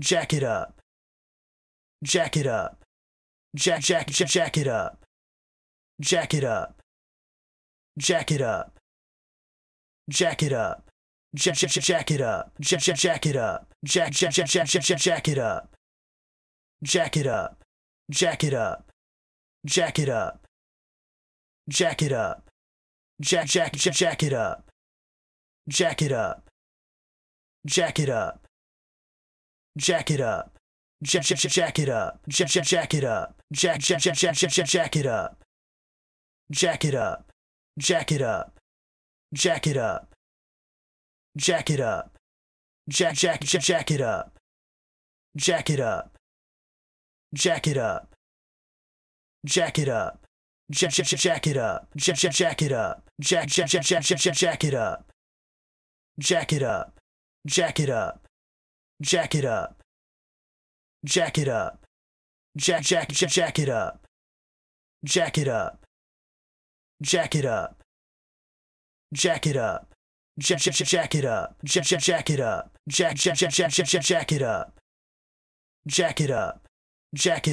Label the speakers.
Speaker 1: jack it up jack it up jack jack jack, jack it up jack it up jack it up
Speaker 2: jack it up jack it up jack it up jack jack jack jack jack jack it up jack it up jack it up
Speaker 1: jack it up jack it up jack jack jack it up jack it up jack it up
Speaker 2: jack it up jack jack jack it up jack jack jack it up jack jack jack jack jack jack it up jack it up jack it
Speaker 1: up jack it up jack it up jack jack jack jack it up jack it up jack it up
Speaker 2: jack it up jack jack jack it up jack jack jack it up jack jack jack jack jack jack
Speaker 1: it up jack it up jack it up jack it up jack it up jack jack jack, jack it up jack it up jack it up jack
Speaker 2: it up jack jack jack it up jack jack jack it up jack jack jack jack jack jack it up jack it up jack it